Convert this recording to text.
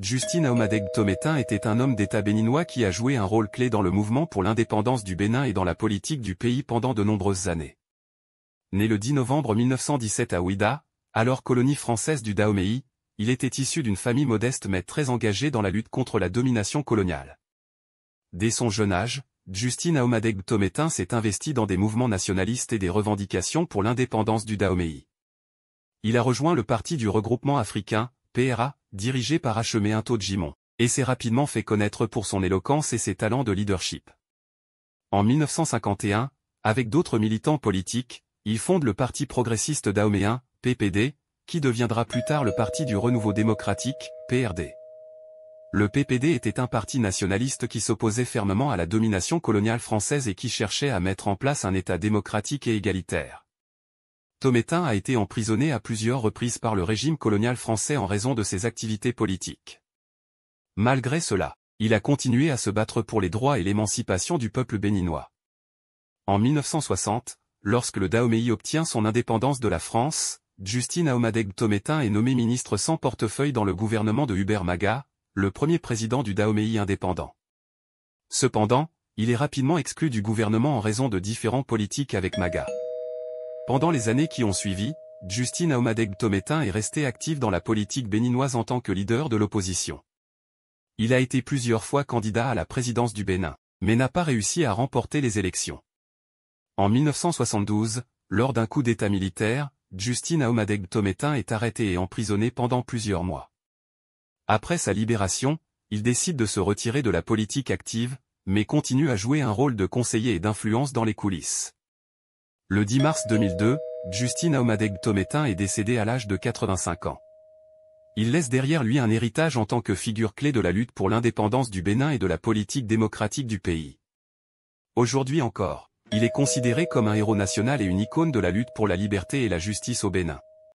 Justin Aomadeg Tométain était un homme d'État béninois qui a joué un rôle clé dans le mouvement pour l'indépendance du Bénin et dans la politique du pays pendant de nombreuses années. Né le 10 novembre 1917 à Ouida, alors colonie française du Dahomey, il était issu d'une famille modeste mais très engagée dans la lutte contre la domination coloniale. Dès son jeune âge, Justin Aomadeg Tométain s'est investi dans des mouvements nationalistes et des revendications pour l'indépendance du Dahomey. Il a rejoint le parti du regroupement africain, PRA, dirigé par de Gimon, et s'est rapidement fait connaître pour son éloquence et ses talents de leadership. En 1951, avec d'autres militants politiques, il fonde le Parti progressiste daoméen, PPD, qui deviendra plus tard le Parti du Renouveau démocratique, PRD. Le PPD était un parti nationaliste qui s'opposait fermement à la domination coloniale française et qui cherchait à mettre en place un État démocratique et égalitaire. Tométain a été emprisonné à plusieurs reprises par le régime colonial français en raison de ses activités politiques. Malgré cela, il a continué à se battre pour les droits et l'émancipation du peuple béninois. En 1960, lorsque le Dahomey obtient son indépendance de la France, Justine Aomadeg Tométain est nommé ministre sans portefeuille dans le gouvernement de Hubert Maga, le premier président du Dahomey indépendant. Cependant, il est rapidement exclu du gouvernement en raison de différents politiques avec Maga. Pendant les années qui ont suivi, Justine Ahmadegh Tométin est resté actif dans la politique béninoise en tant que leader de l'opposition. Il a été plusieurs fois candidat à la présidence du Bénin, mais n'a pas réussi à remporter les élections. En 1972, lors d'un coup d'état militaire, Justine Ahmadegh Tométin est arrêté et emprisonné pendant plusieurs mois. Après sa libération, il décide de se retirer de la politique active, mais continue à jouer un rôle de conseiller et d'influence dans les coulisses. Le 10 mars 2002, Justin Aumadeg Tométin est décédé à l'âge de 85 ans. Il laisse derrière lui un héritage en tant que figure clé de la lutte pour l'indépendance du Bénin et de la politique démocratique du pays. Aujourd'hui encore, il est considéré comme un héros national et une icône de la lutte pour la liberté et la justice au Bénin.